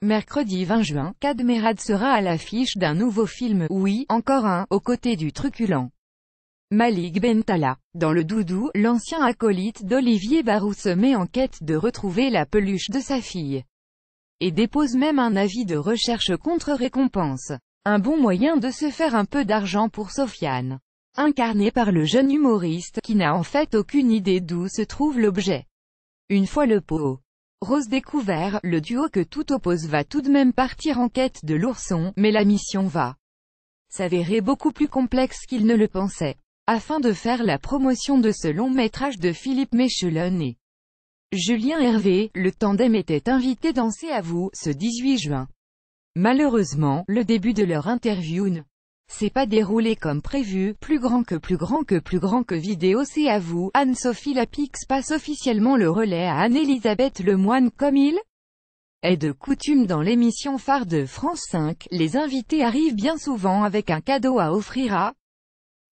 Mercredi 20 juin, Cadmerad sera à l'affiche d'un nouveau film, oui, encore un, aux côtés du truculent. Malik Bentala. Dans le doudou, l'ancien acolyte d'Olivier Barou se met en quête de retrouver la peluche de sa fille. Et dépose même un avis de recherche contre récompense. Un bon moyen de se faire un peu d'argent pour Sofiane. Incarné par le jeune humoriste, qui n'a en fait aucune idée d'où se trouve l'objet. Une fois le pot Rose découvert, le duo que tout oppose va tout de même partir en quête de l'ourson, mais la mission va s'avérer beaucoup plus complexe qu'il ne le pensait. Afin de faire la promotion de ce long métrage de Philippe Méchelon et Julien Hervé, le tandem était invité danser à vous, ce 18 juin. Malheureusement, le début de leur interview ne c'est pas déroulé comme prévu, plus grand que plus grand que plus grand que vidéo c'est à vous, Anne-Sophie Lapix passe officiellement le relais à Anne-Elisabeth Lemoine comme il est de coutume dans l'émission phare de France 5, les invités arrivent bien souvent avec un cadeau à offrir à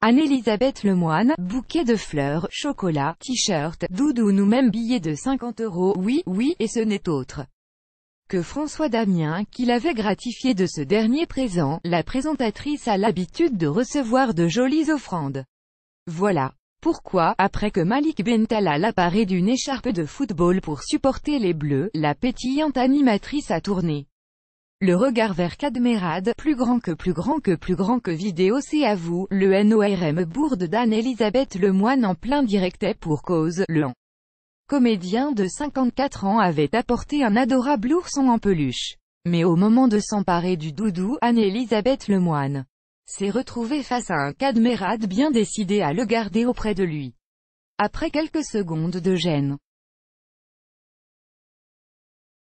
Anne-Elisabeth Lemoine, bouquet de fleurs, chocolat, t-shirt, doudou ou même billet de 50 euros, oui, oui, et ce n'est autre que François Damien, qui l'avait gratifié de ce dernier présent, la présentatrice a l'habitude de recevoir de jolies offrandes. Voilà. Pourquoi, après que Malik Bentala apparaît d'une écharpe de football pour supporter les Bleus, la pétillante animatrice a tourné le regard vers Cadmerade, plus grand que plus grand que plus grand que vidéo c'est à vous, le NORM bourde d'Anne-Elisabeth Lemoine en plein est pour cause, le comédien de 54 ans avait apporté un adorable ourson en peluche. Mais au moment de s'emparer du doudou, Anne-Elisabeth Lemoine s'est retrouvée face à un cadmérade bien décidé à le garder auprès de lui. Après quelques secondes de gêne,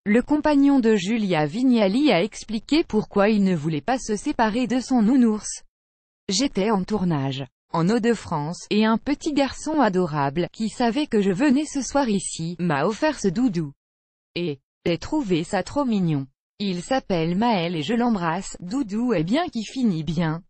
le compagnon de Julia Vignali a expliqué pourquoi il ne voulait pas se séparer de son nounours. J'étais en tournage en eau de france et un petit garçon adorable, qui savait que je venais ce soir ici, m'a offert ce doudou. Et, j'ai trouvé ça trop mignon. Il s'appelle Maël et je l'embrasse, doudou est bien qui finit bien.